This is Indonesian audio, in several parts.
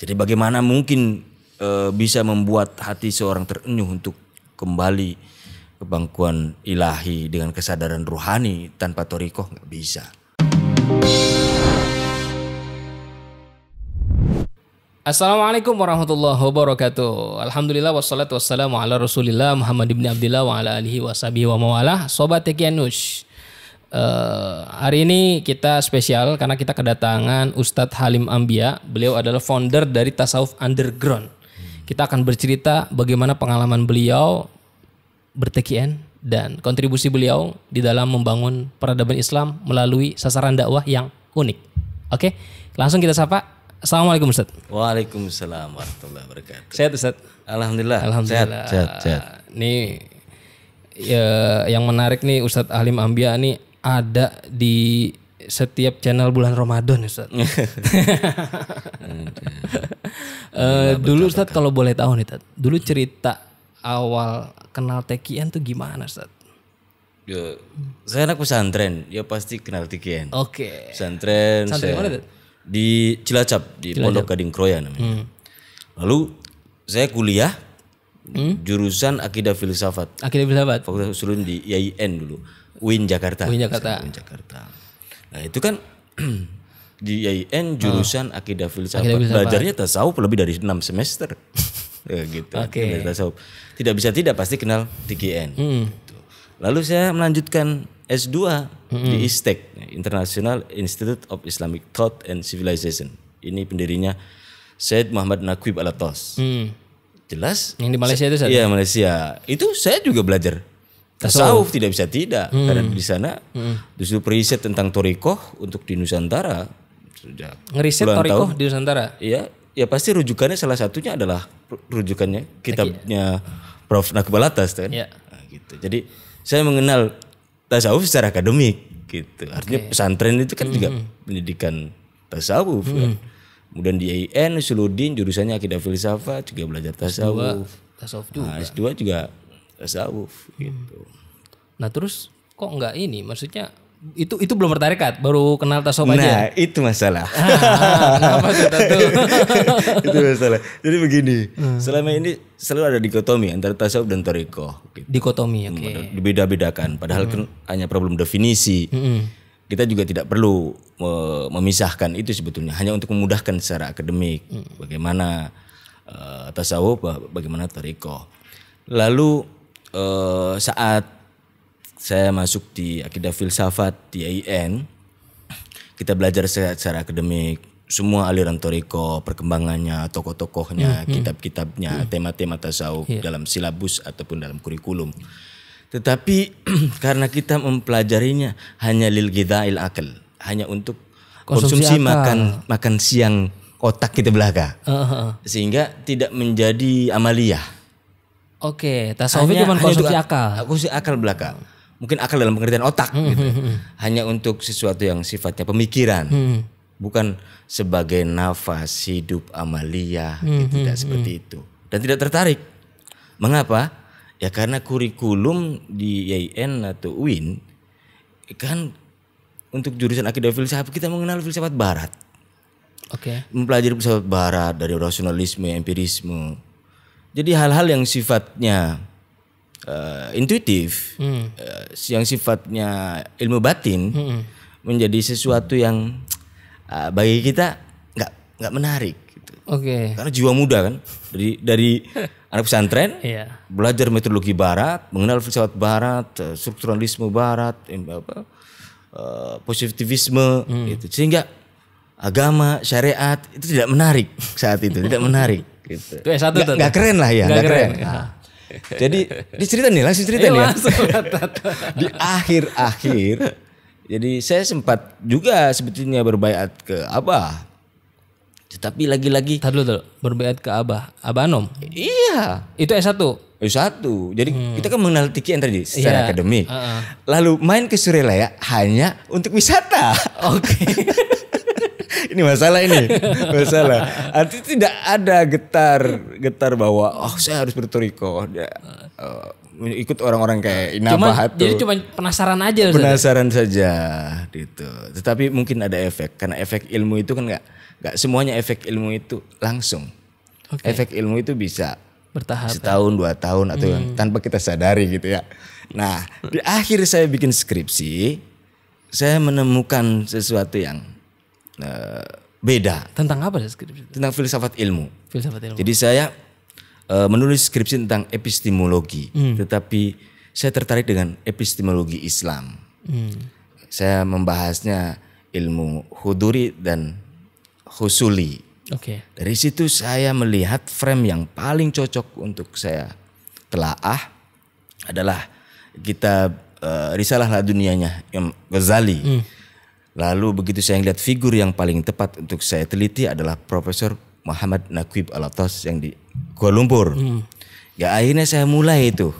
Jadi bagaimana mungkin e, bisa membuat hati seorang terenyuh untuk kembali ke bangkuan ilahi dengan kesadaran ruhani tanpa torikoh nggak bisa. Assalamualaikum warahmatullahi wabarakatuh. Alhamdulillah wassalatu wassalamu ala Rasulillah Muhammad bin Abdullah wa ala alihi wa sahbihi wa mawalah. Sobat Tekianus. Eh, hari ini kita spesial karena kita kedatangan Ustadz Halim Ambia. Beliau adalah founder dari Tasawuf Underground. Kita akan bercerita bagaimana pengalaman beliau bertekian dan kontribusi beliau di dalam membangun peradaban Islam melalui sasaran dakwah yang unik. Oke, langsung kita sapa. Assalamualaikum Ustaz. Waalaikumsalam warahmatullahi wabarakatuh. Sehat Ustaz? Alhamdulillah. Alhamdulillah. Sehat, sehat, sehat. Nih ya, yang menarik nih Ustadz Halim Ambia nih ada di setiap channel bulan Ramadan Ustaz. uh, dulu Ustaz kalau boleh tahu nih Ustaz, dulu cerita awal kenal Tekian tuh gimana Ustaz? Ya, saya anak pesantren, ya pasti kenal Tekian. Oke. Okay. Pesantren. Pesantren mana Di Cilacap, di Pondok Gading Kroya namanya. Hmm. Lalu saya kuliah hmm? jurusan akidah filsafat. Akidah filsafat. Fakultas Usulun di IAIN dulu. Win Jakarta. Win Jakarta. Win Jakarta. Nah, itu kan di IAIN jurusan oh. akidah filsafat. Akhidah filsafat. Belajarnya tasawuf lebih dari 6 semester. ya, gitu. Okay. Tidak bisa tidak pasti kenal TGN. Hmm. Gitu. Lalu saya melanjutkan S2 hmm. di ISTEC, International Institute of Islamic Thought and Civilization. Ini pendirinya Syed Muhammad Naquib Alatas. Hmm. Jelas. Yang di Malaysia itu saya. Iya, Malaysia. Itu saya juga belajar Tasawuf so, tidak bisa tidak hmm. karena di sana hmm. justru periset tentang Torikoh untuk di Nusantara sudah ngeriset toriko tahun, di Nusantara. Iya, ya pasti rujukannya salah satunya adalah rujukannya kitabnya Prof Nakbalatas kan. Ya. Nah, gitu. Jadi saya mengenal tasawuf secara akademik gitu. Artinya okay. pesantren itu kan hmm. juga pendidikan tasawuf kan? hmm. kan. Kemudian di IN Suludin jurusannya akidah filsafat juga belajar tasawuf. tasawuf juga. Nah, S2 juga tasawuf gitu. Nah terus kok nggak ini? Maksudnya itu itu belum bertarikat, baru kenal tasawuf nah, aja. Nah itu masalah. Ah, itu masalah. Jadi begini, hmm. selama ini selalu ada dikotomi antara tasawuf dan toriko. Gitu. Dikotomi, hmm, oke. Okay. Dibeda-bedakan. Padahal hmm. Kan hanya problem definisi. Hmm kita juga tidak perlu memisahkan itu sebetulnya hanya untuk memudahkan secara akademik hmm. bagaimana uh, tasawuf bagaimana tariqoh lalu uh, saat saya masuk di akidah filsafat di AIN e kita belajar secara, akademik semua aliran toriko, perkembangannya, tokoh-tokohnya, hmm, hmm. kitab-kitabnya, hmm. tema-tema tasawuf yeah. dalam silabus ataupun dalam kurikulum. Tetapi karena kita mempelajarinya hanya lil gidail akal, hanya untuk konsumsi, konsumsi makan makan siang otak kita belaka. Uh, huh Sehingga tidak menjadi amaliyah Oke, tasawuf itu cuma konstruksi akal. Ah, konstruksi akal belakang. Mungkin akal dalam pengertian otak hmm, gitu. Ya. Hmm, hmm, Hanya untuk sesuatu yang sifatnya pemikiran. Hmm. hmm. Bukan sebagai nafas, hidup, amalia, gitu, hmm, gitu, tidak hmm, hmm. seperti hmm. itu. Dan tidak tertarik. Mengapa? Ya karena kurikulum di YN atau UIN kan untuk jurusan akidah filsafat kita mengenal filsafat barat. Oke. Okay. Mempelajari filsafat barat dari rasionalisme, empirisme, jadi hal-hal yang sifatnya uh, intuitif, hmm. uh, yang sifatnya ilmu batin hmm. menjadi sesuatu yang uh, bagi kita nggak nggak menarik. Gitu. Oke. Okay. Karena jiwa muda kan dari dari anak pesantren yeah. belajar metodologi Barat, mengenal filsafat Barat, strukturalisme Barat, apa, uh, positivisme, hmm. itu sehingga agama syariat itu tidak menarik saat itu tidak menarik Gitu. Itu S1 gak, tuh. Gak keren lah ya. Gak, keren. keren. Nah. nah. Jadi diceritain nih langsung cerita iya, ya. nih di akhir-akhir jadi saya sempat juga sebetulnya berbaiat ke Abah. Tetapi lagi-lagi Tadi dulu, dulu berbaiat ke Abah, Abah Anom. Iya. Itu S1. S1. Jadi hmm. kita kan mengenal Tiki yang tadi secara yeah. akademik. Uh -uh. Lalu main ke Surelaya hanya untuk wisata. Oke. Okay. ini masalah ini masalah arti tidak ada getar getar bahwa oh saya harus berturiko ya, oh, uh, oh, ikut orang-orang kayak Inaba itu jadi cuma penasaran aja penasaran saja gitu tetapi mungkin ada efek karena efek ilmu itu kan nggak nggak semuanya efek ilmu itu langsung okay. efek ilmu itu bisa bertahap ya. setahun ya? dua tahun atau hmm. tanpa kita sadari gitu ya nah di akhir saya bikin skripsi saya menemukan sesuatu yang Eh, beda. Tentang apa deskripsi Tentang filsafat ilmu. Filsafat ilmu. Jadi saya uh, menulis skripsi tentang epistemologi, hmm. tetapi saya tertarik dengan epistemologi Islam. Hmm. Saya membahasnya ilmu huduri dan husuli. Okay. Dari situ saya melihat frame yang paling cocok untuk saya telaah adalah kitab uh, Risalah Dunianya Imam Ghazali. Hmm Lalu begitu saya lihat figur yang paling tepat untuk saya teliti adalah Profesor Muhammad Nakwib Alatas yang di Kuala Lumpur. Hmm. Ya akhirnya saya mulai itu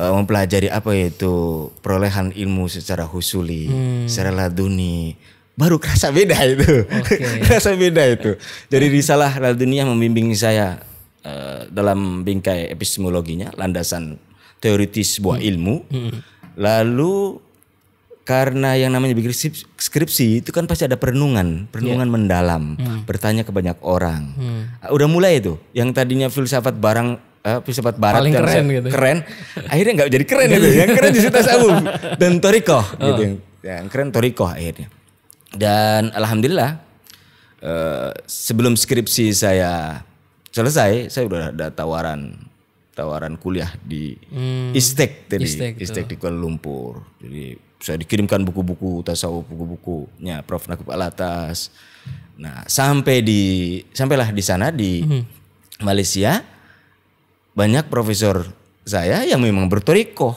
uh, mempelajari apa itu perolehan ilmu secara husuli, hmm. secara laduni. Baru kerasa beda itu. Okay. kerasa beda itu. Jadi risalah laduni yang membimbing saya uh, dalam bingkai epistemologinya, landasan teoritis buah hmm. ilmu. Hmm. Lalu karena yang namanya bikin skripsi itu kan pasti ada perenungan, perenungan yeah. mendalam, hmm. bertanya ke banyak orang. Hmm. Ah, udah mulai itu, yang tadinya filsafat barang uh, filsafat barat Paling keren, keren, gitu. keren, akhirnya nggak jadi keren itu. Yang keren justru tasawuf dan toriko, oh. gitu. Yang keren toriko akhirnya. Dan alhamdulillah uh, sebelum skripsi saya selesai, saya udah ada tawaran tawaran kuliah di hmm. Istek tadi, Istek, Istek di Kuala Lumpur. Jadi saya dikirimkan buku-buku tasawuf buku-bukunya Prof Nakub Alatas. Nah, sampai di sampailah di sana di mm -hmm. Malaysia banyak profesor saya yang memang bertoriko.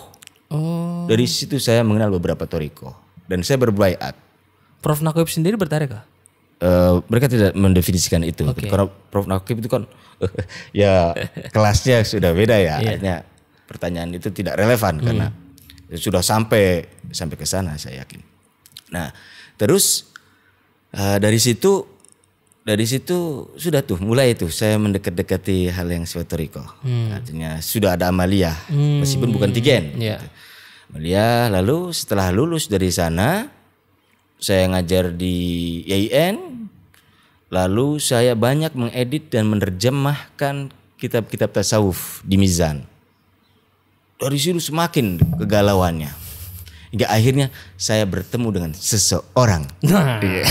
Oh. Dari situ saya mengenal beberapa toriko dan saya berbaiat. Prof Nakub sendiri bertarik Uh, eh, mereka tidak mendefinisikan itu okay. karena Prof Nakib itu kan ya kelasnya sudah beda ya yeah. artinya pertanyaan itu tidak relevan mm. karena sudah sampai sampai ke sana saya yakin. Nah, terus uh, dari situ dari situ sudah tuh mulai itu saya mendekat-dekati hal yang suatu Rico. Hmm. Artinya sudah ada amalia, hmm. meskipun bukan tigen. Yeah. Gitu. Amalia lalu setelah lulus dari sana saya ngajar di YIN lalu saya banyak mengedit dan menerjemahkan kitab-kitab tasawuf di Mizan dari situ semakin kegalauannya. Hingga akhirnya saya bertemu dengan seseorang. Nah, iya.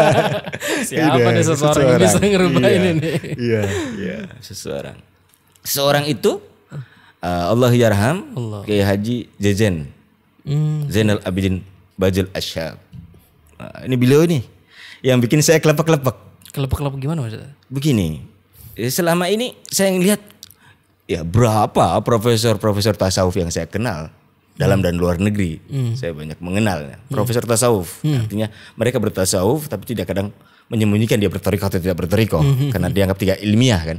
siapa nih seseorang, iya, seseorang yang bisa ngerubah iya, ini nih? Iya, iya. Seseorang. Seorang itu uh, Allah yarham Kiai Haji Jejen. Hmm. Zainal Abidin Bajul Ashab. Uh, nah, ini beliau nih yang bikin saya kelepek-kelepek. Kelepek-kelepek gimana maksudnya? Begini. Selama ini saya ngelihat ya berapa profesor-profesor tasawuf yang saya kenal dalam dan luar negeri hmm. saya banyak mengenal hmm. profesor tasawuf hmm. artinya mereka bertasawuf tapi tidak kadang menyembunyikan dia bertoriko atau tidak bertoriko hmm. karena dianggap tidak ilmiah kan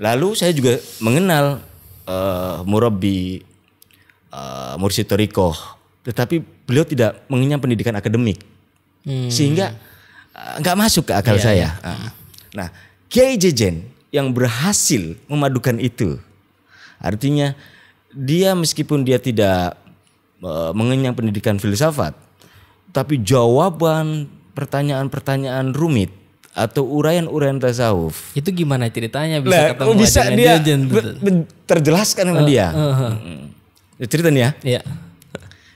lalu saya juga mengenal uh, eh, murabi uh, eh, mursyid tetapi beliau tidak mengenyam pendidikan akademik hmm. sehingga eh, nggak uh, masuk ke akal yeah. saya uh, nah Kiai Jejen yang berhasil memadukan itu. Artinya dia meskipun dia tidak e, mengenyang pendidikan filsafat, tapi jawaban pertanyaan-pertanyaan rumit atau uraian-uraian tasawuf. Itu gimana ceritanya bisa nah, ketemu bisa dia terjelaskan sama uh, dia. Uh, uh. Cerita nih ya. Iya.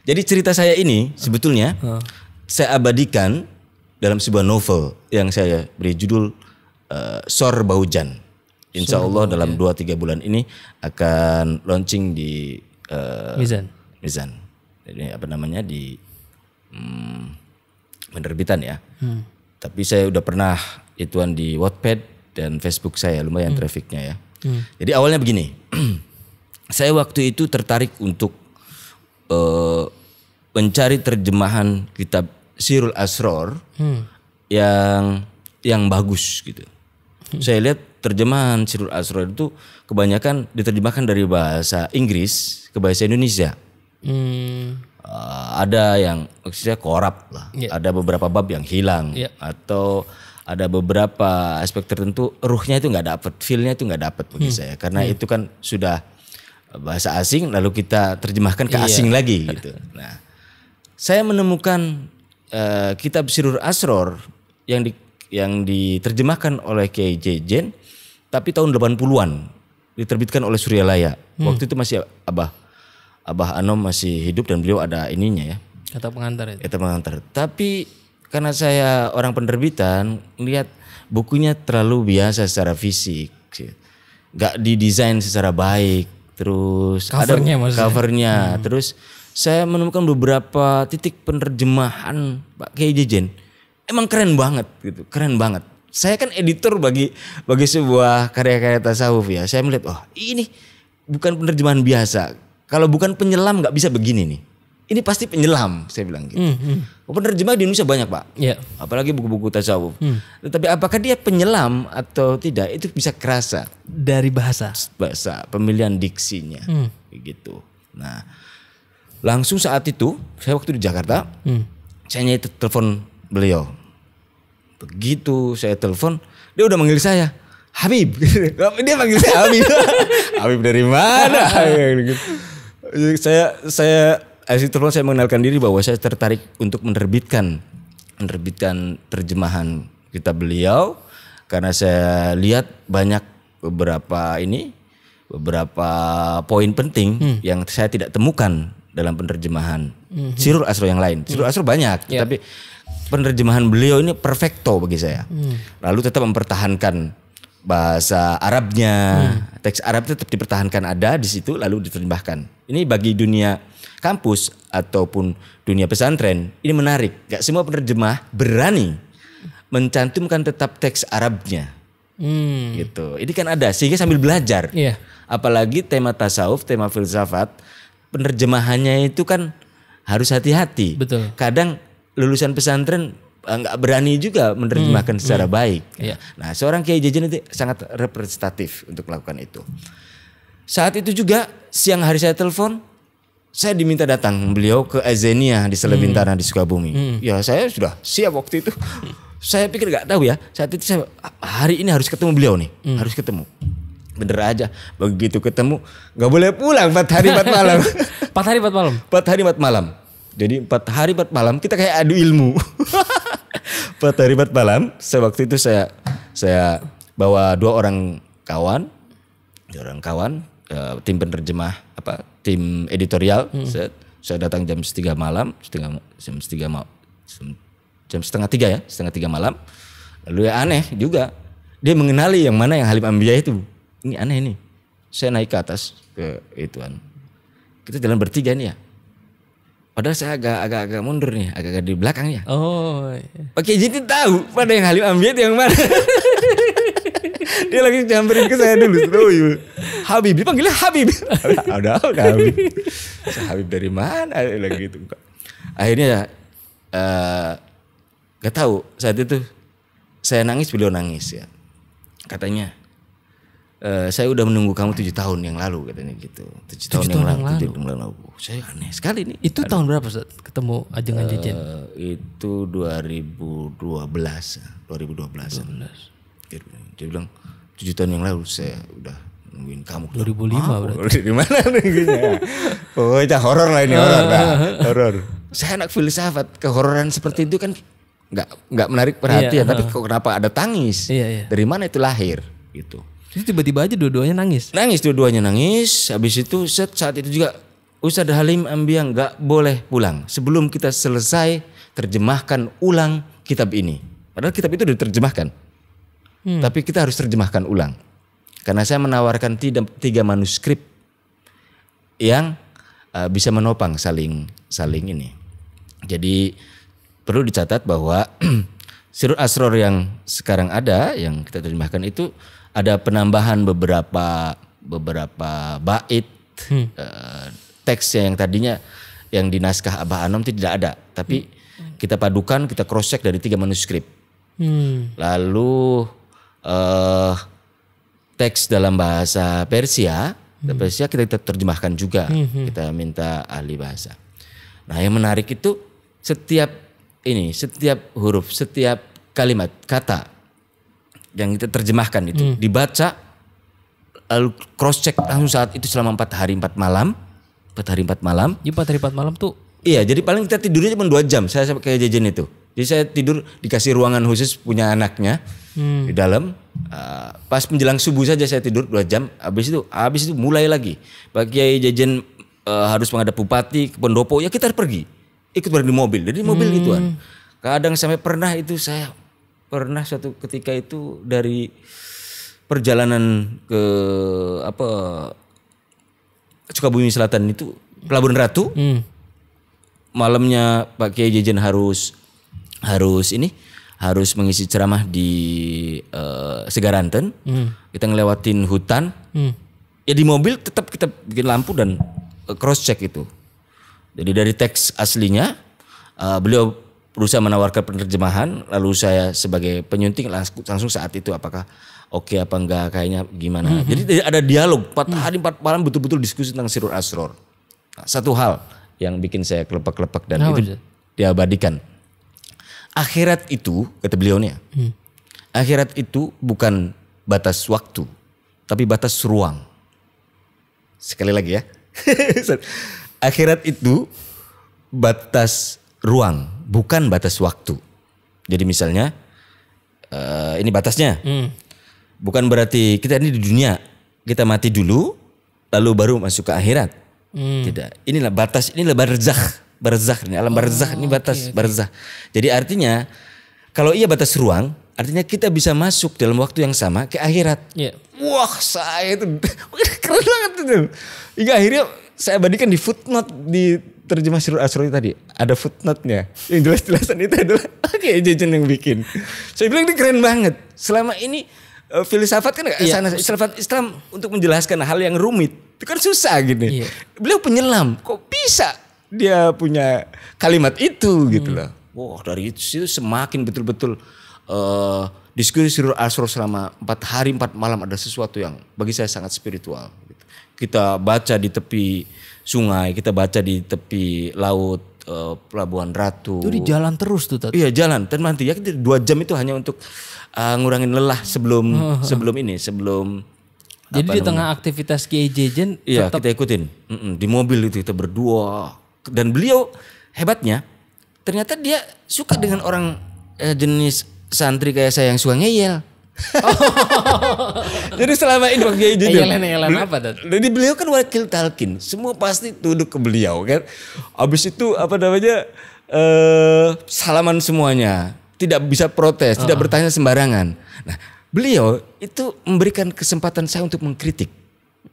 Jadi cerita saya ini sebetulnya uh. saya abadikan dalam sebuah novel yang saya beri judul uh, Sor Baujan. Insya Allah dalam iya. dua tiga bulan ini akan launching di uh, Mizan. Mizan. Jadi apa namanya di hmm, penerbitan ya. Hmm. Tapi saya udah pernah ituan di Wattpad dan Facebook saya lumayan hmm. trafficnya ya. Hmm. Jadi awalnya begini, saya waktu itu tertarik untuk uh, mencari terjemahan kitab Sirul Asror hmm. yang yang bagus gitu. Hmm. Saya lihat terjemahan Sirul Asror itu kebanyakan diterjemahkan dari bahasa Inggris ke bahasa Indonesia. Hmm. Uh, ada yang maksudnya korap lah, yeah. ada beberapa bab yang hilang yeah. atau ada beberapa aspek tertentu ruhnya itu nggak dapet, feelnya itu nggak dapet bagi hmm. saya karena hmm. itu kan sudah bahasa asing lalu kita terjemahkan ke yeah. asing lagi gitu. Nah, saya menemukan uh, kitab Sirur Asror yang di yang diterjemahkan oleh Kiai Jejen tapi tahun 80-an diterbitkan oleh Suryalaya. Hmm. Waktu itu masih Abah Abah Anom masih hidup dan beliau ada ininya ya. Kata pengantar itu. Kata pengantar. Tapi karena saya orang penerbitan lihat bukunya terlalu biasa secara fisik, Gak didesain secara baik. Terus covernya ada covernya. Hmm. Terus saya menemukan beberapa titik penerjemahan Pak Kejejen. Emang keren banget gitu, keren banget saya kan editor bagi bagi sebuah karya-karya tasawuf ya. Saya melihat oh ini bukan penerjemahan biasa. Kalau bukan penyelam nggak bisa begini nih. Ini pasti penyelam saya bilang gitu. Mm hmm. hmm. Oh, penerjemah di Indonesia banyak pak. Yeah. Apalagi buku-buku tasawuf. Mm. Tetapi apakah dia penyelam atau tidak itu bisa kerasa dari bahasa. Bahasa pemilihan diksinya hmm. begitu. gitu. Nah langsung saat itu saya waktu di Jakarta mm. saya nyari telepon beliau Begitu gitu. saya telepon, dia udah manggil saya. Habib. dia manggil saya Habib. Habib dari mana? saya saya asli telepon saya mengenalkan diri bahwa saya tertarik untuk menerbitkan menerbitkan terjemahan kitab beliau karena saya lihat banyak beberapa ini beberapa poin penting hmm. yang saya tidak temukan dalam penerjemahan hmm. Sirul Asro yang lain. Sirul hmm. Asro banyak, yeah. Ya. tapi penerjemahan beliau ini perfecto bagi saya. Hmm. Lalu tetap mempertahankan bahasa Arabnya, hmm. teks Arab tetap dipertahankan ada di situ lalu diterjemahkan. Ini bagi dunia kampus ataupun dunia pesantren ini menarik. Gak semua penerjemah berani mencantumkan tetap teks Arabnya. Hmm. Gitu. Ini kan ada sehingga sambil belajar. Yeah. Apalagi tema tasawuf, tema filsafat, penerjemahannya itu kan harus hati-hati. Betul. Kadang lulusan pesantren eh, nggak berani juga menerjemahkan hmm, secara hmm. baik. Yeah. Nah, seorang kiai jajan itu sangat representatif untuk melakukan itu. Saat itu juga siang hari saya telepon, saya diminta datang beliau ke Azenia di Selebintana hmm. di Sukabumi. Hmm. Ya, saya sudah siap waktu itu. saya pikir nggak tahu ya. Saat itu saya hari ini harus ketemu beliau nih, hmm. harus ketemu. Bener aja, begitu ketemu nggak boleh pulang empat hari empat malam. Empat hari empat malam. Empat hari empat malam jadi empat hari empat malam kita kayak adu ilmu. empat hari empat malam. Saya waktu itu saya saya bawa dua orang kawan, dua orang kawan uh, tim penerjemah apa tim editorial. Hmm. Saya, saya datang jam setiga malam, setengah jam setiga mau jam setengah tiga ya, setengah tiga malam. Lalu ya aneh juga. Dia mengenali yang mana yang Halim Ambia itu. Ini aneh ini. Saya naik ke atas ke ituan. Kita jalan bertiga nih ya Padahal saya agak agak agak mundur nih, agak agak di belakang ya. Oh. Iya. Oke, jadi tahu pada yang Halim ambil yang mana. dia lagi nyamperin ke saya dulu. Terus, iya. Habib, dipanggilnya Habib. Ada, ada Habib. Habib dari mana? Lagi itu, Akhirnya ya, uh, eh, gak tahu saat itu saya nangis beliau nangis ya. Katanya, Eh, saya udah menunggu kamu tujuh tahun yang lalu katanya gitu. Tujuh tahun, tahun yang, yang lalu. Tujuh tahun yang lalu. saya aneh sekali nih. Itu tahun berapa Ustaz, ketemu Ajengan uh, Jejen? Itu 2012, 2012. 2012. Dia bilang tujuh tahun yang lalu saya udah nungguin kamu. dua ribu lima berarti. Di mana nungguinnya? oh, itu horor lah ini horor. lah horor. Saya anak filsafat, kehororan seperti itu kan nggak nggak menarik perhatian, iya, tapi uh. kenapa ada tangis? Iya, iya. Dari mana itu lahir? Gitu. Itu tiba-tiba aja dua-duanya nangis. Nangis dua-duanya nangis. Habis itu set saat itu juga Ustaz Halim Ambiang nggak boleh pulang sebelum kita selesai terjemahkan ulang kitab ini. Padahal kitab itu sudah terjemahkan Hmm. Tapi kita harus terjemahkan ulang. Karena saya menawarkan tiga, tiga manuskrip yang uh, bisa menopang saling saling ini. Jadi perlu dicatat bahwa sirut Asror yang sekarang ada yang kita terjemahkan itu ada penambahan beberapa beberapa bait hmm. uh, teksnya yang tadinya yang di naskah Abah Anom itu tidak ada, tapi hmm. kita padukan, kita cross check dari tiga manuskrip. Hmm. Lalu uh, teks dalam bahasa Persia, hmm. Persia kita, terjemahkan juga, hmm, hmm. kita minta ahli bahasa. Nah, yang menarik itu setiap ini, setiap huruf, setiap kalimat, kata yang kita terjemahkan itu hmm. dibaca lalu cross check langsung saat itu selama empat hari empat malam empat hari empat malam ya empat hari empat malam tuh iya jadi paling kita tidurnya cuma dua jam saya sampai kayak jajan itu jadi saya tidur dikasih ruangan khusus punya anaknya hmm. di dalam uh, pas menjelang subuh saja saya tidur dua jam habis itu habis itu mulai lagi pak jajan uh, harus menghadap bupati ke pendopo ya kita pergi ikut berada di mobil jadi mobil hmm. gituan kadang sampai pernah itu saya pernah suatu ketika itu dari perjalanan ke apa Sukabumi Selatan itu Pelabuhan Ratu. Hmm. Malamnya Pak Kiai Jejen harus harus ini harus mengisi ceramah di uh, Segaranten. Hmm. Kita ngelewatin hutan. Hmm. Ya di mobil tetap kita bikin lampu dan eh, cross check itu. Jadi dari teks aslinya uh, beliau berusaha menawarkan penerjemahan lalu saya sebagai penyunting langsung saat itu apakah oke okay apa enggak kayaknya gimana mm -hmm. jadi ada dialog empat mm -hmm. hari empat malam betul-betul diskusi tentang sirur asror nah, satu hal yang bikin saya kelepek-kelepek dan itu diabadikan akhirat itu kata beliaunya mm. akhirat itu bukan batas waktu tapi batas ruang sekali lagi ya akhirat itu batas ruang bukan batas waktu. Jadi misalnya uh, ini batasnya. Hmm. Bukan berarti kita ini di dunia kita mati dulu lalu baru masuk ke akhirat. Hmm. Tidak. Inilah batas, inilah barzakh. Barzakh ini alam oh, barzakh ini oh, batas okay, okay. barzakh. Jadi artinya kalau ia batas ruang, artinya kita bisa masuk dalam waktu yang sama ke akhirat. Yeah. Wah, saya itu keren banget itu. Hingga akhirnya saya bandingkan di footnote di terjemah Sirul Asrori tadi ada footnote-nya. Yang jelas-jelasan itu adalah oke Jejen yang bikin. Saya bilang ini keren banget. Selama ini uh, filsafat kan yeah. sana filsafat Islam untuk menjelaskan hal yang rumit itu kan susah gini. Gitu. Iya. Yeah. Beliau penyelam, kok bisa dia punya kalimat itu gitu hmm. gitu loh. Wah, wow, dari itu semakin betul-betul uh, diskusi Sirul Asror selama empat hari empat malam ada sesuatu yang bagi saya sangat spiritual. Gitu. Kita baca di tepi sungai, kita baca di tepi laut uh, Pelabuhan Ratu. Itu di jalan terus tuh. tadi Iya jalan. Dan nanti ya dua jam itu hanya untuk uh, ngurangin lelah sebelum sebelum ini, sebelum jadi di namanya? tengah aktivitas Kiai Jejen iya, tetap... kita ikutin. Mm -mm, di mobil itu kita berdua. Dan beliau hebatnya ternyata dia suka dengan orang eh, jenis santri kayak saya yang suka ngeyel. Jadi selama ini Pak Kiai jujur. apa Jadi beliau kan wakil talkin. Semua pasti tunduk ke beliau kan. Abis itu apa namanya eh salaman semuanya. Tidak bisa protes, uh -huh. tidak ah. bertanya sembarangan. Nah, beliau itu memberikan kesempatan saya untuk mengkritik.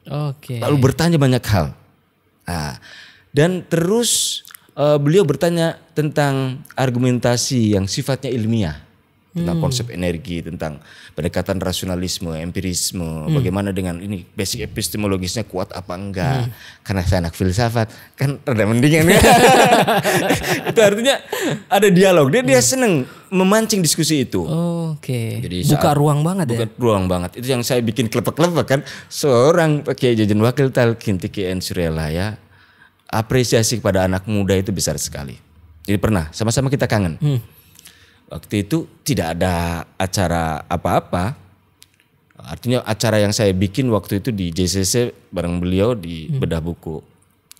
Oke. Okay. Lalu bertanya banyak hal. Nah, dan terus uh, beliau bertanya tentang argumentasi yang sifatnya ilmiah tentang hmm. konsep energi, tentang pendekatan rasionalisme, empirisme, hmm. bagaimana dengan ini basic epistemologisnya kuat apa enggak? Hmm. Karena saya anak filsafat, kan rada mendingan ya. itu artinya ada dialog. Dia hmm. dia seneng memancing diskusi itu. Oh, Oke. Okay. Jadi saat, buka ruang banget buka ya. Buka ruang banget. Itu yang saya bikin klepek-klepek kan. Seorang Kiai Jajan Wakil Talkin TKN ya apresiasi kepada anak muda itu besar sekali. Jadi pernah sama-sama kita kangen. Hmm waktu itu tidak ada acara apa-apa. Artinya acara yang saya bikin waktu itu di JCC bareng beliau di hmm. bedah buku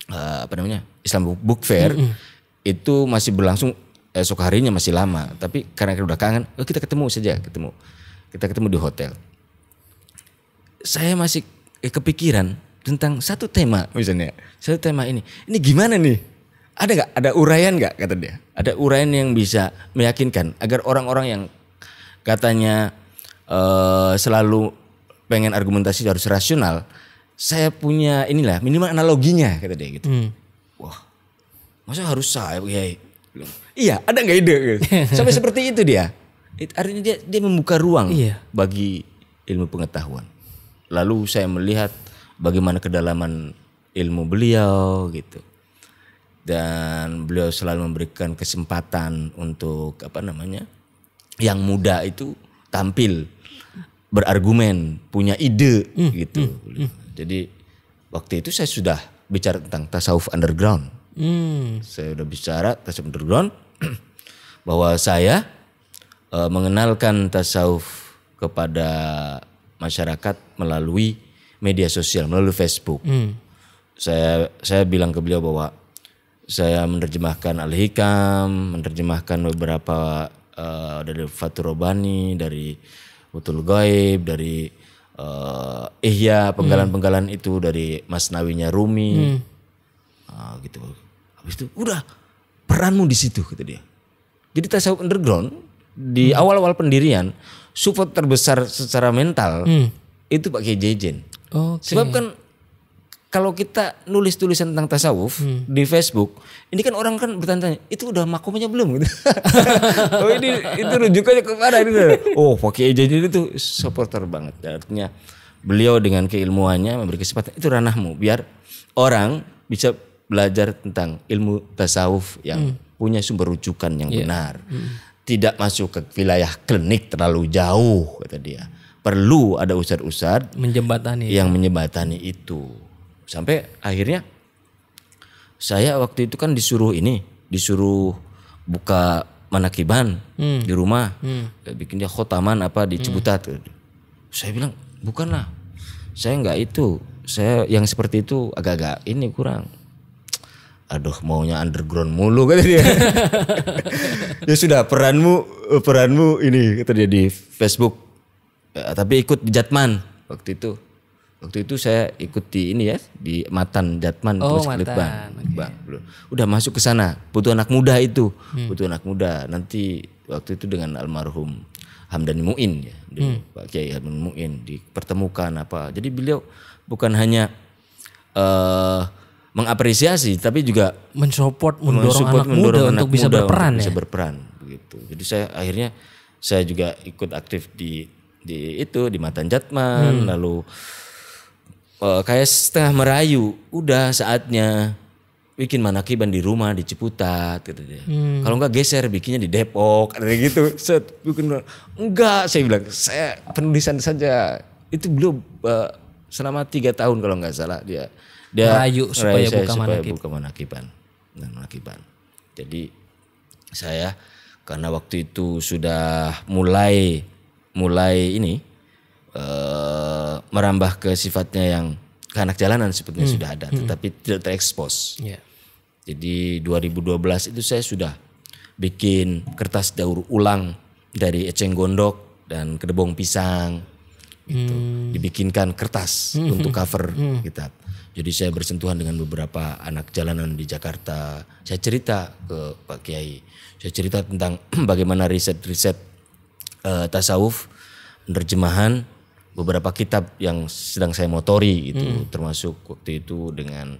uh, apa namanya Islam Book Fair hmm, hmm. itu masih berlangsung esok harinya masih lama. Tapi karena udah kangen, oh kita ketemu saja ketemu kita ketemu di hotel. Saya masih eh, kepikiran tentang satu tema misalnya satu tema ini ini gimana nih ada nggak? Ada uraian nggak kata dia? Ada uraian yang bisa meyakinkan agar orang-orang yang katanya uh, selalu pengen argumentasi harus rasional. Saya punya inilah minimal analoginya kata dia gitu. Hmm. Wah, masa harus saya? Ya, iya, ada nggak ide? Gitu. Sampai seperti itu dia. Artinya dia dia membuka ruang iya. bagi ilmu pengetahuan. Lalu saya melihat bagaimana kedalaman ilmu beliau gitu dan beliau selalu memberikan kesempatan untuk apa namanya yang muda itu tampil berargumen punya ide hmm, gitu hmm, hmm. jadi waktu itu saya sudah bicara tentang tasawuf underground hmm. saya sudah bicara tasawuf underground bahwa saya e, mengenalkan tasawuf kepada masyarakat melalui media sosial melalui Facebook hmm. saya saya bilang ke beliau bahwa saya menerjemahkan Al-Hikam, menerjemahkan beberapa uh, dari Faturobani, dari Utul Gaib, dari uh, Ihya, penggalan-penggalan hmm. itu dari mas nawinya Rumi. Hmm. Uh, gitu. Habis itu udah peranmu di situ kata dia. Jadi tasawuf underground di hmm. awal-awal hmm. pendirian support terbesar secara mental hmm. itu pakai Jejen. Okay. Sebab kan kalau kita nulis tulisan tentang tasawuf hmm. di Facebook, ini kan orang kan bertanya, itu udah makomnya belum? Gitu. oh ini itu rujukannya kemana? Ini, oh Fakih jadi itu supporter banget. Artinya beliau dengan keilmuannya memberi kesempatan itu ranahmu biar orang bisa belajar tentang ilmu tasawuf yang hmm. punya sumber rujukan yang yeah. benar. Hmm. Tidak masuk ke wilayah klinik terlalu jauh kata dia. Perlu ada usad-usad menjembatani yang ya. itu. Sampai akhirnya saya waktu itu kan disuruh ini, disuruh buka manakiban hmm. di rumah, hmm. bikin dia khotaman apa di hmm. Cibutat. Hmm. Saya bilang bukanlah, saya nggak itu, saya yang seperti itu agak-agak ini kurang. Aduh maunya underground mulu kata dia. ya sudah peranmu eh, peranmu ini kata dia di Facebook. Ya, tapi ikut di Jatman waktu itu waktu itu saya ikuti ini ya di Matan Jatman oh, Matan. Litbang, okay. Bang. Udah masuk ke sana, butuh anak muda itu, hmm. butuh anak muda. Nanti waktu itu dengan almarhum Hamdan Muin ya, hmm. Pak Kiai Hamdan Muin dipertemukan apa. Jadi beliau bukan hanya uh, mengapresiasi tapi juga mensupport mendorong mendorong anak mendorong muda anak untuk muda bisa berperan untuk ya. Bisa berperan begitu. Jadi saya akhirnya saya juga ikut aktif di di itu di Matan Jatman hmm. lalu uh, kayak setengah merayu, udah saatnya bikin manakiban di rumah di Ciputat gitu dia. Hmm. Kalau enggak geser bikinnya di Depok kayak gitu. Set bikin enggak saya bilang saya penulisan saja itu belum uh, eh, selama tiga tahun kalau enggak salah dia dia merayu supaya saya, buka supaya manakib. buka manakiban dan nah, manakiban. Jadi saya karena waktu itu sudah mulai mulai ini Eh, merambah ke sifatnya yang ke anak jalanan sebetulnya hmm. sudah ada, hmm. tetapi tidak terekspos. Yeah. Jadi 2012 itu saya sudah bikin kertas daur ulang dari eceng gondok dan kedebong pisang, gitu. Hmm. Dibikinkan kertas hmm. untuk cover hmm. hmm. kitab. Jadi saya bersentuhan dengan beberapa anak jalanan di Jakarta. Saya cerita ke Pak Kiai. Saya cerita tentang bagaimana riset-riset uh, tasawuf, penerjemahan, beberapa kitab yang sedang saya motori itu hmm. termasuk waktu itu dengan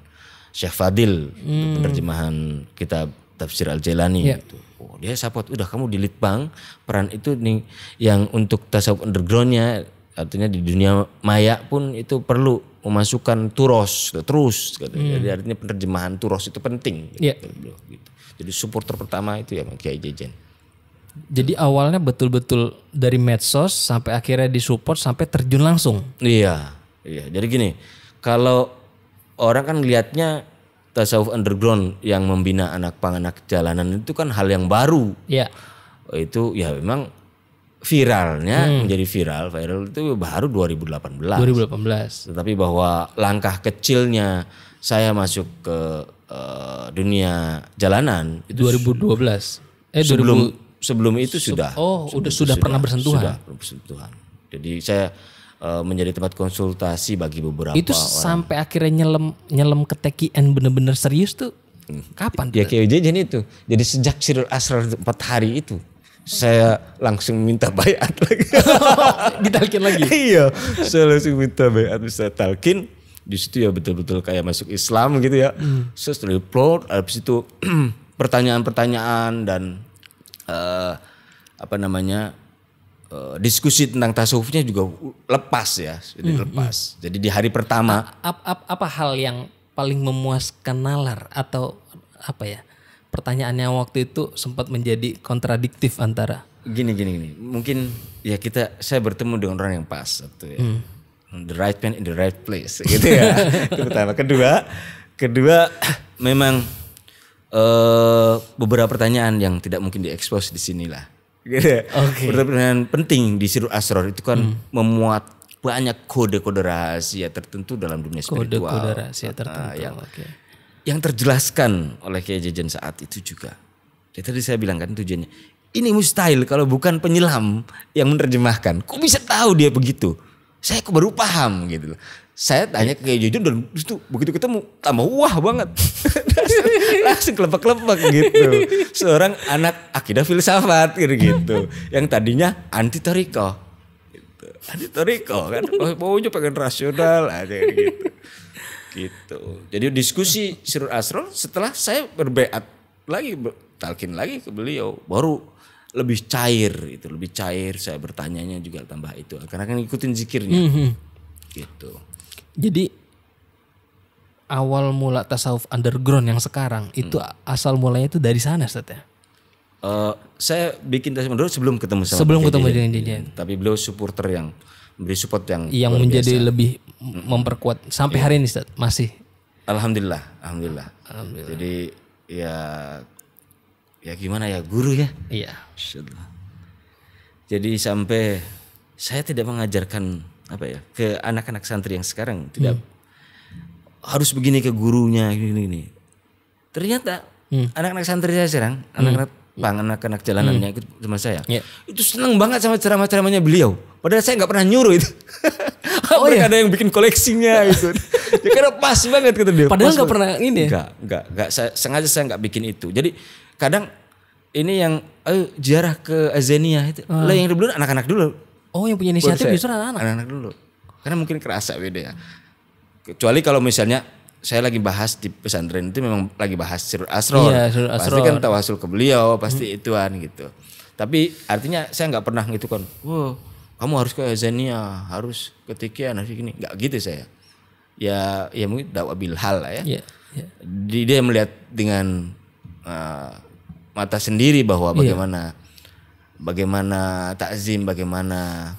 Syekh Fadil hmm. penerjemahan kitab tafsir Al Jailani yeah. gitu. Oh, dia support udah kamu di Litbang peran itu nih yang untuk tasawuf undergroundnya artinya di dunia maya pun itu perlu memasukkan turos terus gitu. Hmm. jadi artinya penerjemahan turos itu penting ya. gitu, yeah. Gitu. jadi supporter pertama itu ya Kiai Jejen jadi awalnya betul-betul dari medsos sampai akhirnya disupport sampai terjun langsung. Iya, iya. Jadi gini, kalau orang kan lihatnya tasawuf underground yang membina anak pang anak jalanan itu kan hal yang baru. Iya. Itu ya memang viralnya hmm. menjadi viral viral itu baru 2018. 2018. Tetapi bahwa langkah kecilnya saya masuk ke uh, dunia jalanan itu 2012. Eh sebelum sebelum itu sudah. Oh, sebelum sudah, sudah pernah bersentuhan. Sudah bersentuhan. Jadi saya eh, menjadi tempat konsultasi bagi beberapa itu orang. Itu sampai akhirnya nyelem nyelem ke TKN benar-benar serius tuh hmm. kapan? Ya kayak jadi itu. Jadi sejak Sirul Asrar empat hari itu saya langsung minta bayat lagi. Ditalkin lagi. iya, saya langsung minta bayat bisa talkin. Di situ ya betul-betul kayak masuk Islam gitu ya. Hmm. Saya setelah upload, habis itu pertanyaan-pertanyaan dan uh, apa namanya uh, diskusi tentang tasawufnya juga lepas ya jadi hmm, lepas hmm. jadi di hari pertama apa, apa hal yang paling memuaskan nalar atau apa ya pertanyaannya waktu itu sempat menjadi kontradiktif antara gini gini gini mungkin ya kita saya bertemu dengan orang yang pas waktu ya hmm. the right man in the right place gitu ya kedua kedua memang uh, beberapa pertanyaan yang tidak mungkin diekspos di sinilah. Gitu. Ya? Okay. Pertanyaan penting di Siru Asror itu kan hmm. memuat banyak kode-kode rahasia tertentu dalam dunia spiritual. Kode-kode rahasia ah, tertentu. Uh, yang, okay. yang terjelaskan oleh Kiai Jajan saat itu juga. Jadi ya, tadi saya bilang kan tujuannya. Ini mustahil kalau bukan penyelam yang menerjemahkan. Kok bisa tahu dia begitu? Saya kok baru paham gitu loh saya tanya kayak jujur dan itu begitu ketemu tambah wah banget langsung, kelepek-kelepek gitu seorang anak akidah filsafat gitu, gitu. yang tadinya anti toriko gitu. anti toriko kan oh, maunya pengen rasional aja gitu gitu jadi diskusi sirul asrul setelah saya berbeat lagi talkin lagi ke beliau baru lebih cair itu lebih cair saya bertanyanya juga tambah itu karena kan ngikutin zikirnya mhm. gitu jadi awal mula tasawuf underground yang sekarang hmm. itu asal mulanya itu dari sana Ustaz ya? Uh, saya bikin tasawuf underground sebelum ketemu sama Sebelum ketemu dengan Jajan. Tapi beliau supporter yang beri support yang yang menjadi biasa. lebih memperkuat sampai ya. hari ini Ustaz masih. Alhamdulillah, alhamdulillah. alhamdulillah. Jadi ya ya gimana ya guru ya? Iya. Jadi sampai saya tidak mengajarkan apa ya ke anak-anak santri yang sekarang tidak hmm. harus begini ke gurunya ini gini ternyata hmm. anak-anak hmm. santri saya sekarang anak-anak hmm. bang anak-anak jalanannya hmm. itu sama saya yeah. itu seneng banget sama ceramah-ceramahnya beliau padahal saya nggak pernah nyuruh itu oh iya? ada yang bikin koleksinya gitu ya karena pas banget kata dia padahal nggak pernah ini ya? nggak nggak nggak sengaja saya nggak bikin itu jadi kadang ini yang eh, jarak ke Azania itu. hmm. Lah yang dulu anak-anak dulu Oh yang punya inisiatif saya, justru anak-anak. Anak-anak dulu. Karena mungkin kerasa beda ya. Kecuali kalau misalnya saya lagi bahas di pesantren itu memang lagi bahas sirul asror. Iya, sirul asror. Pasti kan tawasul ke beliau, pasti hmm. ituan gitu. Tapi artinya saya nggak pernah gitu kan. Wow, kamu harus ke Azania, harus Tikian, harus gini. Nggak gitu saya. Ya, ya mungkin dakwah bilhal lah ya. Yeah, yeah. Dia melihat dengan uh, mata sendiri bahwa iya. bagaimana yeah bagaimana takzim, bagaimana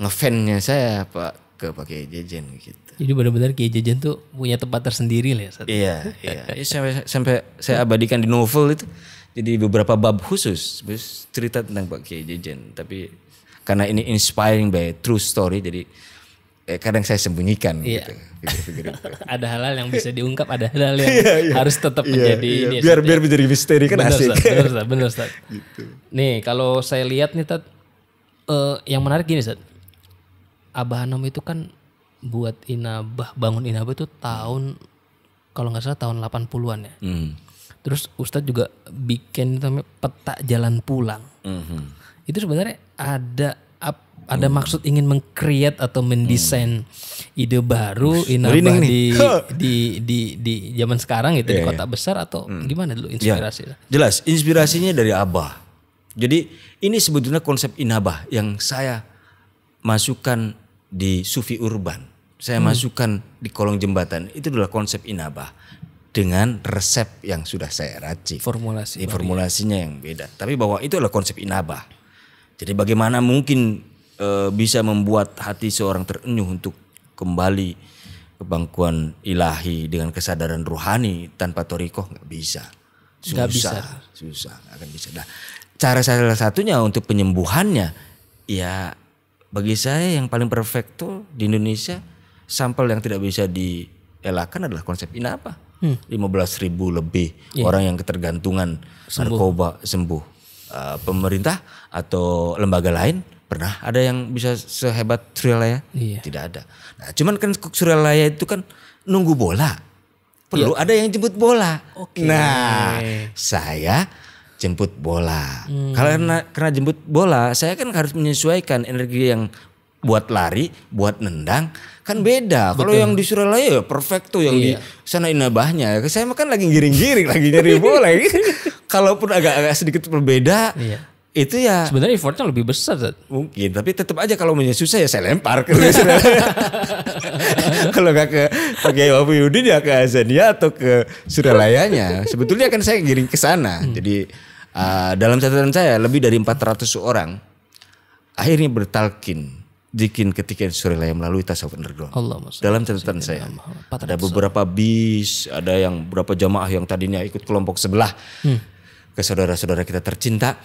ngefannya saya Pak ke pakai Jejen gitu. Jadi benar-benar Kiai Jejen tuh punya tempat tersendiri lah ya. Iya, iya. sampai, sampai saya abadikan di novel itu. Jadi beberapa bab khusus cerita tentang Pak Kiai Jejen. Tapi karena ini inspiring by true story jadi eh, kadang saya sembunyikan iya. gitu. ada hal-hal yang bisa diungkap, ada hal-hal yang iya, iya. harus tetap iya, menjadi iya. ini. Biar ya, biar menjadi misteri kan bener, asik. Benar, benar, benar. gitu. Nih, kalau saya lihat nih Tat uh, eh, yang menarik gini Ustaz. Abah Hanom itu kan buat Inabah, bangun Inabah itu tahun kalau nggak salah tahun 80-an ya. Hmm. Terus Ustadz juga bikin namanya peta jalan pulang. Mm -hmm. Itu sebenarnya ada ada hmm. maksud ingin mengcreate atau mendesain hmm. ide baru inabah di, di di di zaman sekarang gitu yeah, di kota besar atau hmm. gimana dulu ya, inspirasi? Yeah. Jelas, inspirasinya dari Abah. Jadi ini sebetulnya konsep inabah yang saya masukkan di sufi urban. Saya hmm. masukkan di kolong jembatan. Itu adalah konsep inabah dengan resep yang sudah saya racik. Formulasi. Ya. Formulasinya yang beda. Tapi bahwa itu adalah konsep inabah. Jadi bagaimana mungkin e, bisa membuat hati seorang terenyuh untuk kembali ke bangkuan ilahi dengan kesadaran rohani tanpa torikoh nggak bisa susah gak bisa. susah gak akan bisa nah cara salah satunya untuk penyembuhannya ya bagi saya yang paling perfect tuh di Indonesia sampel yang tidak bisa dielakkan adalah konsep ini hmm. lima hmm. belas ribu lebih yeah. orang yang ketergantungan sembuh. narkoba sembuh uh, pemerintah atau lembaga lain Pernah ada yang bisa sehebat Suralaya? Iya. Tidak ada. Nah, cuman kan Suralaya itu kan nunggu bola. Perlu iya. ada yang jemput bola. Okay. Nah, saya jemput bola. Hmm. Karena karena jemput bola, saya kan harus menyesuaikan energi yang buat lari, buat nendang kan beda. Kalau yang di Suralaya ya perfect tuh yang iya. di sana inabahnya. Saya makan lagi giring-giring, lagi nyari bola. Kalaupun agak-agak sedikit berbeda, iya itu ya sebenarnya effortnya lebih besar Zat. mungkin tapi tetap aja kalau punya susah ya saya lempar kalau nggak ke pakai Wabu Yudin ya ke Azania atau ke Suralayanya sebetulnya kan saya giring ke sana hmm. jadi uh, dalam catatan saya lebih dari 400 orang akhirnya bertalkin dikin ketika Suralaya melalui tasawuf underground. Allah dalam catatan saya ada beberapa bis, ada yang beberapa jamaah yang tadinya ikut kelompok sebelah hmm. ke saudara-saudara kita tercinta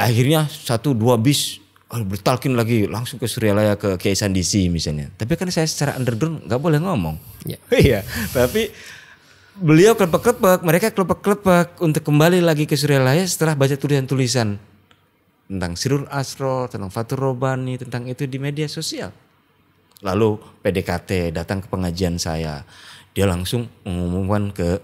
akhirnya satu dua bis oh, bertalkin lagi langsung ke Suryalaya ke Kiai DC misalnya. Tapi kan saya secara underground nggak boleh ngomong. Ya. Iya. Yeah. tapi beliau kelepek-kelepek, mereka kelepek-kelepek untuk kembali lagi ke Suryalaya setelah baca tulisan-tulisan tentang Sirul Asro, tentang Fatur Robani, tentang itu di media sosial. Lalu PDKT datang ke pengajian saya. Dia langsung mengumumkan ke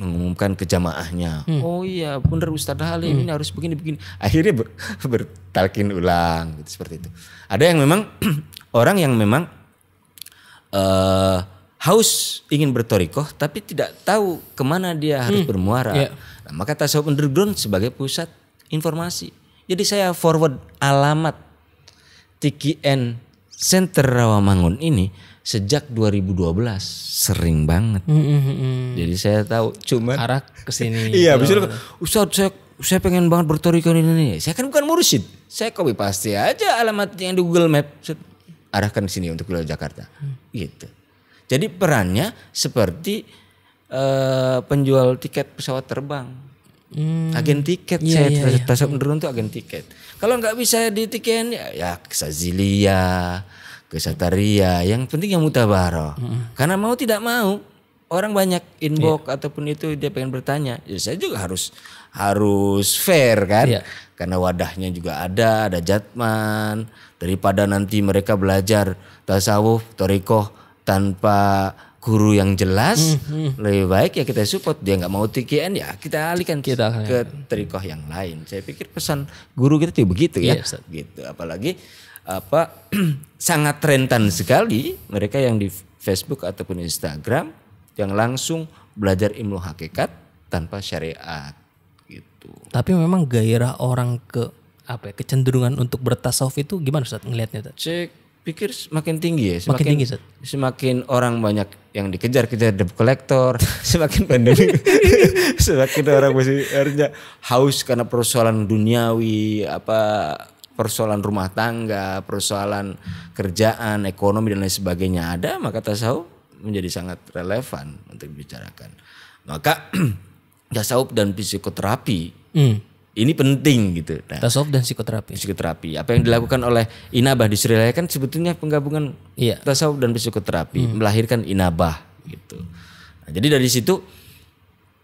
mengumumkan ke Hmm. Oh iya, benar Ustaz Halim hmm. ini harus begini-begini. Akhirnya ber, bertalkin ulang gitu seperti itu. Ada yang memang orang yang memang uh, haus ingin bertorikoh tapi tidak tahu kemana dia harus hmm. bermuara. Yeah. Nah, maka tasawuf underground sebagai pusat informasi. Jadi saya forward alamat TKN Center Rawamangun ini sejak 2012 sering banget. Mm -hmm. Jadi saya tahu cuma arah ke sini. iya, bisa Ustaz saya saya pengen banget bertorikan ini nih. Saya kan bukan mursyid. Saya copy paste aja alamatnya di Google Map arahkan ke sini untuk ke Jakarta. Hmm. Gitu. Jadi perannya seperti uh, penjual tiket pesawat terbang. Hmm. Agen tiket yeah, saya yeah, iya, yeah. Iya. menurun tuh agen tiket. Kalau nggak bisa di tiket ya, ya Sazilia, kesataria yang penting yang mutabaroh hmm. karena mau tidak mau orang banyak inbox yeah. ataupun itu dia pengen bertanya ya saya juga harus harus fair kan yeah. karena wadahnya juga ada ada jatman daripada nanti mereka belajar tasawuf torikoh tanpa guru yang jelas mm hmm. lebih baik ya kita support dia nggak mau tkn ya kita alihkan kita ke terikoh yang lain saya pikir pesan guru kita tuh begitu ya yeah, gitu apalagi apa sangat rentan sekali mereka yang di Facebook ataupun Instagram yang langsung belajar ilmu hakikat tanpa syariat gitu. Tapi memang gairah orang ke apa ya, kecenderungan untuk bertasawuf itu gimana Ustaz ngelihatnya Ustaz? Cek pikir semakin tinggi ya, semakin, semakin tinggi Ustaz. Semakin orang banyak yang dikejar-kejar debt collector, semakin pandemi semakin orang masih akhirnya haus karena persoalan duniawi apa persoalan rumah tangga, persoalan kerjaan, ekonomi dan lain sebagainya ada, maka tasawuf menjadi sangat relevan untuk dibicarakan. Maka tasawuf dan psikoterapi hmm. ini penting gitu. Nah, tasawuf dan psikoterapi. Psikoterapi. Apa yang dilakukan oleh Inabah di Sri Lanka kan sebetulnya penggabungan iya. tasawuf dan psikoterapi hmm. melahirkan Inabah gitu. Nah, jadi dari situ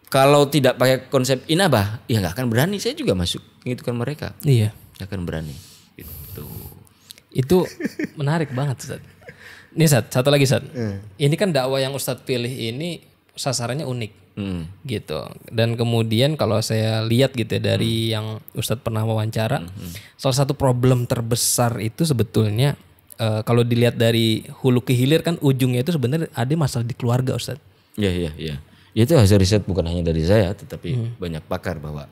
kalau tidak pakai konsep Inabah ya nggak akan berani saya juga masuk gitu kan mereka. Iya akan berani itu itu menarik banget Ustaz. Ini Ustaz, satu lagi Ustaz. Hmm. Ini kan dakwah yang Ustaz pilih ini sasarannya unik hmm. gitu. Dan kemudian kalau saya lihat gitu ya, dari hmm. yang Ustadz pernah wawancara, hmm. salah satu problem terbesar itu sebetulnya uh, kalau dilihat dari hulu ke hilir kan ujungnya itu sebenarnya ada masalah di keluarga Ustadz. Iya iya iya. Ya itu hasil riset bukan hanya dari saya, tetapi hmm. banyak pakar bahwa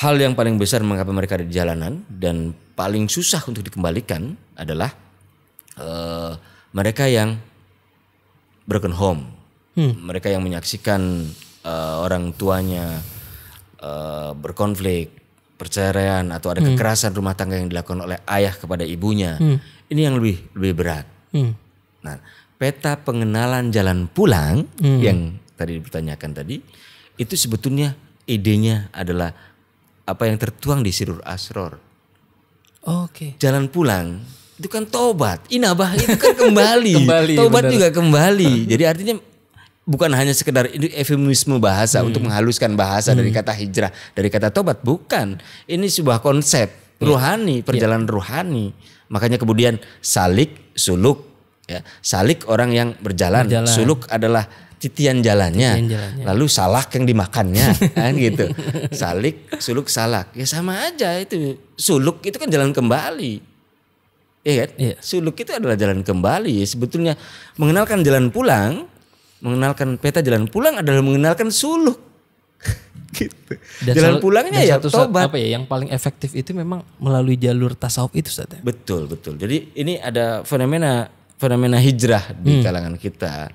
Hal yang paling besar mengapa mereka ada di jalanan dan paling susah untuk dikembalikan adalah uh, mereka yang broken home, hmm. mereka yang menyaksikan uh, orang tuanya uh, berkonflik, perceraian atau ada hmm. kekerasan rumah tangga yang dilakukan oleh ayah kepada ibunya, hmm. ini yang lebih lebih berat. Hmm. Nah, peta pengenalan jalan pulang hmm. yang tadi dipertanyakan tadi itu sebetulnya idenya adalah apa yang tertuang di Sirur Asror. Oh, Oke. Okay. Jalan pulang itu kan tobat, inabah itu kan kembali. kembali tobat benar. juga kembali. Jadi artinya bukan hanya sekedar efemisme bahasa hmm. untuk menghaluskan bahasa hmm. dari kata hijrah, dari kata tobat, bukan. Ini sebuah konsep hmm. Ya. ruhani, ya. perjalanan yeah. ruhani. Makanya kemudian salik, suluk ya. Salik orang yang berjalan, berjalan. suluk adalah titian jalannya, jalannya. lalu salak yang dimakannya kan gitu salik suluk salak ya sama aja itu suluk itu kan jalan kembali ya kan iya. suluk itu adalah jalan kembali sebetulnya mengenalkan jalan pulang mengenalkan peta jalan pulang adalah mengenalkan suluk gitu dan jalan pulangnya ya satu, tobat apa ya yang paling efektif itu memang melalui jalur tasawuf itu saja ya? betul betul jadi ini ada fenomena fenomena hijrah di hmm. kalangan kita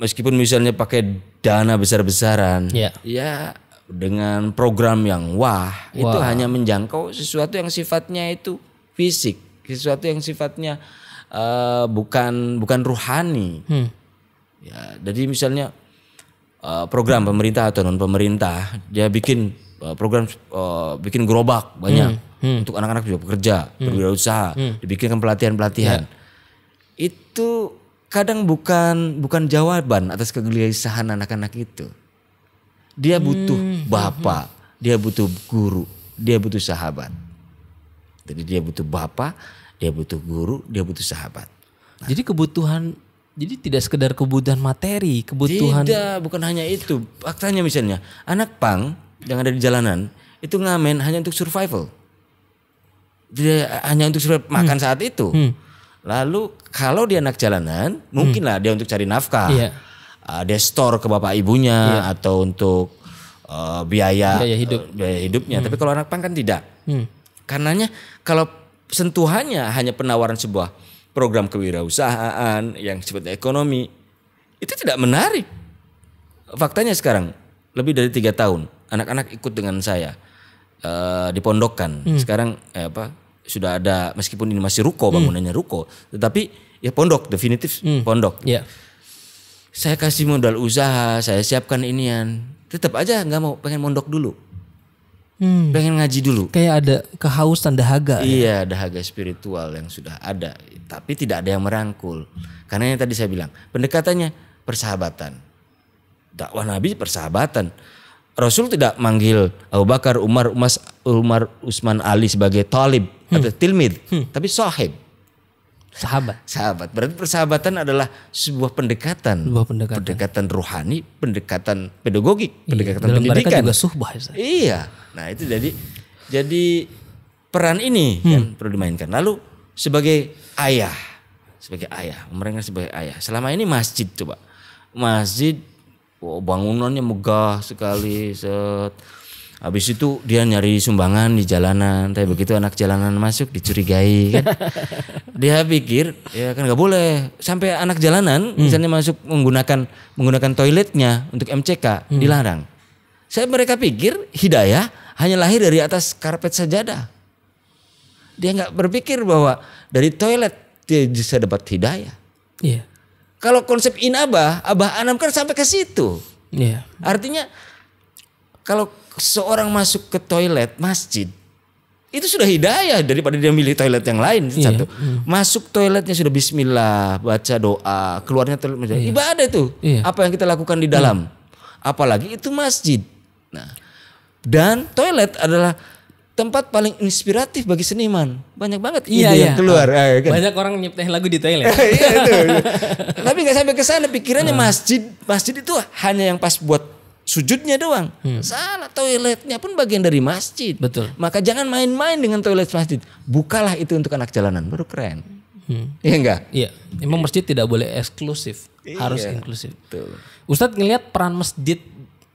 meskipun misalnya pakai dana besar-besaran, ya. ya dengan program yang wah, wah itu hanya menjangkau sesuatu yang sifatnya itu fisik, sesuatu yang sifatnya uh, bukan bukan ruhani. Hmm. Ya, jadi misalnya uh, program pemerintah atau non pemerintah, dia bikin uh, program uh, bikin gerobak banyak hmm. Hmm. untuk anak-anak juga bekerja, hmm. berwirausaha, hmm. dibikinkan pelatihan-pelatihan. Ya. Itu kadang bukan bukan jawaban atas kegelisahan anak-anak itu. Dia hmm, butuh hmm, hmm. bapak, dia butuh guru, dia butuh sahabat. Jadi dia butuh bapak, dia butuh guru, dia butuh sahabat. Nah. Jadi kebutuhan jadi tidak sekedar kebutuhan materi, kebutuhan Tidak, bukan hanya itu. Faktanya misalnya, anak pang yang ada di jalanan itu ngamen hanya untuk survival. Dia hanya untuk survival makan hmm. saat itu. Hmm Lalu kalau dia anak jalanan, hmm. mungkinlah dia untuk cari nafkah. Iya. Uh, dia store ke bapak ibunya iya. atau untuk uh, biaya biaya, hidup. uh, biaya hidupnya. Hmm. Tapi kalau anak pang kan tidak. Hmm. Karenanya kalau sentuhannya hanya penawaran sebuah program kewirausahaan yang sifatnya ekonomi itu tidak menarik. Faktanya sekarang lebih dari tiga tahun anak-anak ikut dengan saya uh, di pondokan. Hmm. Sekarang eh, apa sudah ada meskipun ini masih ruko hmm. bangunannya hmm. ruko tetapi ya pondok definitif hmm. pondok yeah. saya kasih modal usaha saya siapkan inian tetap aja nggak mau pengen mondok dulu hmm. pengen ngaji dulu kayak ada kehausan dahaga ya? iya ya? dahaga spiritual yang sudah ada tapi tidak ada yang merangkul karena yang tadi saya bilang pendekatannya persahabatan dakwah nabi persahabatan Rasul tidak manggil Abu Bakar, Umar, Umas, Umar, Usman, Ali sebagai talib hmm. tilmid, hmm. tapi sahib. Sahabat. Sahabat. Berarti persahabatan adalah sebuah pendekatan. Sebuah pendekatan. Pendekatan rohani, pendekatan pedagogik, iya, pendekatan dalam pendidikan. juga suhbah. Iya. Nah, itu jadi jadi peran ini hmm. yang perlu dimainkan. Lalu sebagai ayah, sebagai ayah, mereka sebagai ayah. Selama ini masjid coba. Masjid oh, bangunannya megah sekali, set Habis itu dia nyari sumbangan di jalanan, tapi begitu anak jalanan masuk dicurigai kan. dia pikir ya kan nggak boleh sampai anak jalanan hmm. misalnya masuk menggunakan menggunakan toiletnya untuk MCK hmm. dilarang. Saya mereka pikir hidayah hanya lahir dari atas karpet sajadah. Dia nggak berpikir bahwa dari toilet dia bisa dapat hidayah. Iya. Yeah. Kalau konsep inabah, abah anam kan sampai ke situ. Iya. Yeah. Artinya kalau seorang masuk ke toilet masjid, itu sudah hidayah daripada dia milih toilet yang lain iya, satu. iya. Masuk toiletnya sudah bismillah, baca doa, keluarnya toilet iya. ibadah itu. iya. Apa yang kita lakukan di dalam. iya. Apalagi itu masjid. Nah, dan toilet adalah tempat paling inspiratif bagi seniman. Banyak banget iya, ide iya. yang keluar. Oh, ya kan? Banyak orang nyiptain lagu di toilet. iya itu. Tapi nggak sampai ke sana pikirannya ah. masjid. Masjid itu hanya yang pas buat sujudnya doang. Hmm. Salah toiletnya pun bagian dari masjid. Betul. Maka jangan main-main dengan toilet masjid. Bukalah itu untuk anak jalanan baru keren. Hmm. Iya enggak? Iya. Emang masjid tidak boleh eksklusif, iya, harus inklusif. Betul. Ustadz ngelihat peran masjid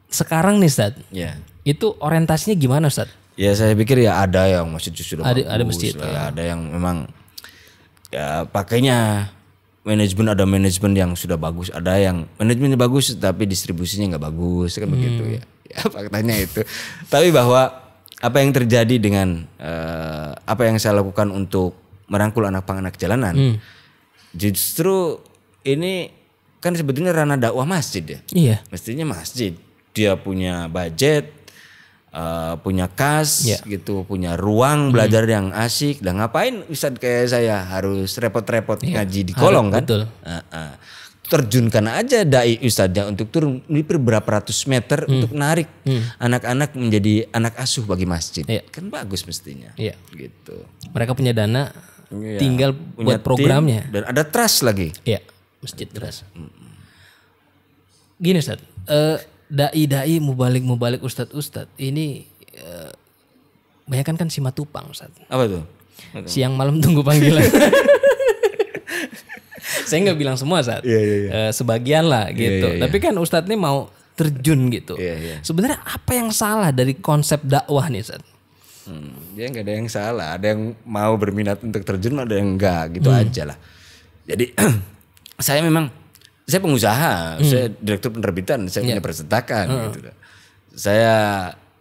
sekarang nih Ustadz. Iya. Itu orientasinya gimana Ustadz? Ya saya pikir ya ada yang masjid justru ada, bagus, ada masjid. Lah, ya. ya. Ada yang memang ya pakainya manajemen ada manajemen yang sudah bagus, ada yang manajemennya bagus tapi distribusinya nggak bagus kan hmm. begitu ya. ya. Faktanya itu. tapi bahwa apa yang terjadi dengan uh, apa yang saya lakukan untuk merangkul anak-anak jalanan, hmm. justru ini kan sebetulnya ranah dakwah masjid ya. Iya. Mestinya masjid dia punya budget, Eh, punya kas yeah. gitu, punya ruang hmm. belajar hmm. yang asik. Dan ngapain Ustadz kayak saya harus repot-repot yeah. ngaji di kolong harus, kan? Betul. Uh -uh. Terjunkan aja dai ustadznya untuk turun lebih berapa ratus meter hmm. untuk narik hmm. anak-anak hmm. menjadi anak asuh bagi masjid. Yeah. Kan bagus mestinya. Yeah. Gitu. Mereka punya dana, yeah. tinggal punya buat programnya. Dan ada trust lagi. Iya, yeah. masjid trust. Hmm. Gini Ustadz, uh, eh, dai-dai mubalik-mubalik ustad-ustad ini uh, banyak kan kan si matupang ustad. Apa tuh? Siang malam tunggu panggilan. Saya nggak bilang semua saat, yeah, yeah, yeah. Uh, sebagian lah iya, gitu. Yeah, yeah, yeah. Tapi kan ustad ini mau terjun gitu. Yeah, yeah. Sebenarnya apa yang salah dari konsep dakwah nih saat? Hmm, ya nggak ada yang salah, ada yang mau berminat untuk terjun, ada yang enggak gitu hmm. aja lah. Jadi saya memang saya pengusaha, hmm. saya direktur penerbitan, saya yeah. punya percetakan hmm. gitu. Saya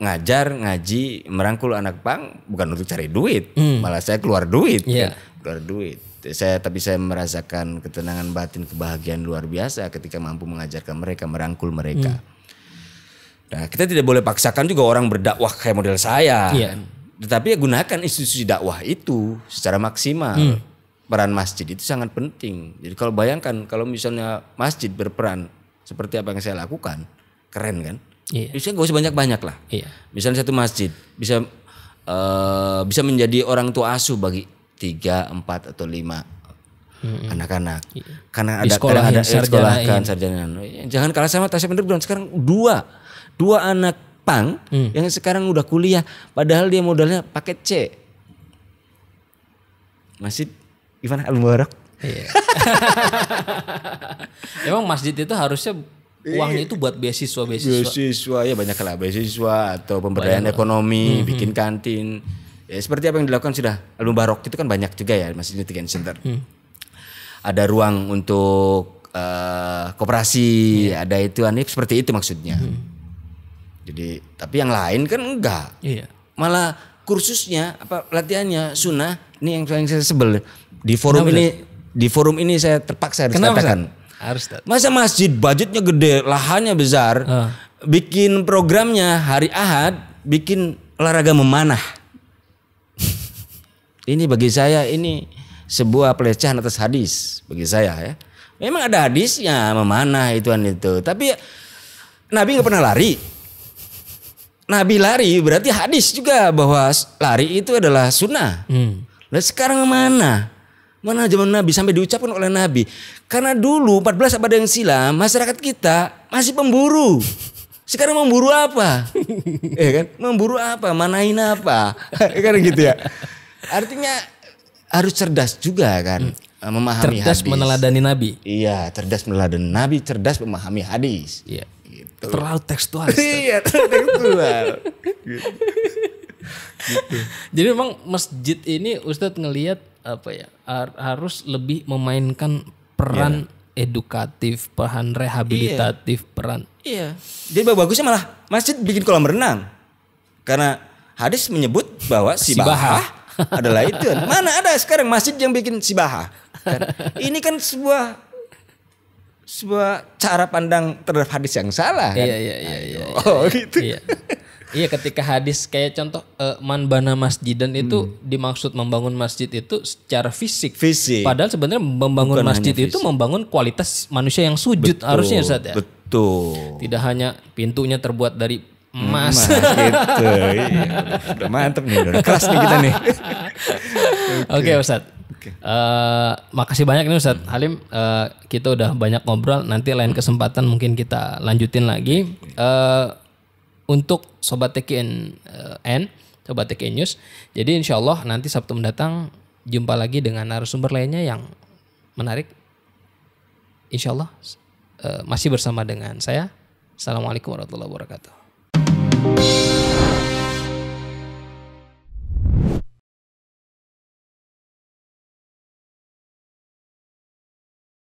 ngajar, ngaji, merangkul anak pang bukan untuk cari duit, hmm. malah saya keluar duit. Yeah. Kan? Keluar duit. Saya tapi saya merasakan ketenangan batin, kebahagiaan luar biasa ketika mampu mengajarkan mereka, merangkul mereka. Hmm. Nah, kita tidak boleh paksakan juga orang berdakwah kayak model saya. Yeah. Kan? Tetapi ya gunakan institusi dakwah itu secara maksimal. Hmm peran masjid itu sangat penting. Jadi kalau bayangkan kalau misalnya masjid berperan seperti apa yang saya lakukan, keren kan? Iya. Bisa gak usah banyak-banyak lah. Iya. Misalnya satu masjid bisa uh, bisa menjadi orang tua asuh bagi tiga, empat atau lima anak-anak. Mm Karena ada sekolah ada eh, sekolah kan sarjana. Jangan kalah sama Tasya Pendek sekarang dua dua anak pang mm. yang sekarang udah kuliah padahal dia modalnya paket C. Masjid gimana Al Mubarak? Iya. Emang masjid itu harusnya iya. uangnya itu buat beasiswa beasiswa. Beasiswa ya banyak lah beasiswa atau pemberdayaan banyak ekonomi, hmm. bikin kantin. Ya seperti apa yang dilakukan sudah Al Mubarak itu kan banyak juga ya Masjid Nutrition Center. Mm. Ada ruang untuk uh, koperasi, yeah. ada itu anip seperti itu maksudnya. Hmm. Jadi tapi yang lain kan enggak. Iya. Malah kursusnya apa latihannya sunnah ini yang paling saya sebel di forum Kenapa, ini Ustaz? di forum ini saya terpaksa harus Kenapa, katakan. Harus. Masa masjid budgetnya gede, lahannya besar, uh. bikin programnya hari Ahad, bikin olahraga memanah. ini bagi saya ini sebuah pelecehan atas hadis bagi saya ya. Memang ada hadisnya memanah ituan itu, tapi Nabi nggak pernah lari. Nabi lari berarti hadis juga bahwa lari itu adalah sunnah. Hmm. Lalu sekarang mana? Mana zaman Nabi sampai diucapkan oleh Nabi. Karena dulu 14 abad yang silam masyarakat kita masih pemburu. Sekarang memburu apa? ya kan? Memburu apa? Manain apa? kan gitu ya. Artinya harus cerdas juga kan. Hmm eh, memahami cerdas hadis. meneladani nabi. Iya, cerdas meneladani nabi, cerdas memahami hadis. Iya. Gitu. Terlalu tekstual. iya, terlalu tekstual gitu. Jadi memang masjid ini Ustadz ngelihat apa ya harus lebih memainkan peran yeah. edukatif, peran rehabilitatif, yeah. peran. Iya. Yeah. Jadi bagusnya malah masjid bikin kolam renang. Karena hadis menyebut bahwa si Bahah adalah itu. Mana ada sekarang masjid yang bikin si Bahah? Kan ini kan sebuah sebuah cara pandang terhadap hadis yang salah kan? Iya iya iya iya. Oh iya. iya. gitu. Iya. Iya ketika hadis kayak contoh uh, eh, masjid dan itu hmm. dimaksud membangun masjid itu secara fisik. Fisik. Padahal sebenarnya membangun Bukan masjid itu membangun kualitas manusia yang sujud betul, harusnya saat ya. Betul. Tidak hanya pintunya terbuat dari emas. Hmm, gitu. iya, udah mantep nih, udah keras nih kita nih. Oke okay. okay, Ustaz. Okay. Uh, eh, makasih banyak nih Ustadz Halim. Uh, kita udah banyak ngobrol. Nanti lain kesempatan mungkin kita lanjutin lagi. Uh, untuk Sobat TKN uh, eh, N, Sobat TKN News. Jadi insya Allah nanti Sabtu mendatang jumpa lagi dengan narasumber lainnya yang menarik. Insya Allah uh, eh, masih bersama dengan saya. Assalamualaikum warahmatullahi wabarakatuh.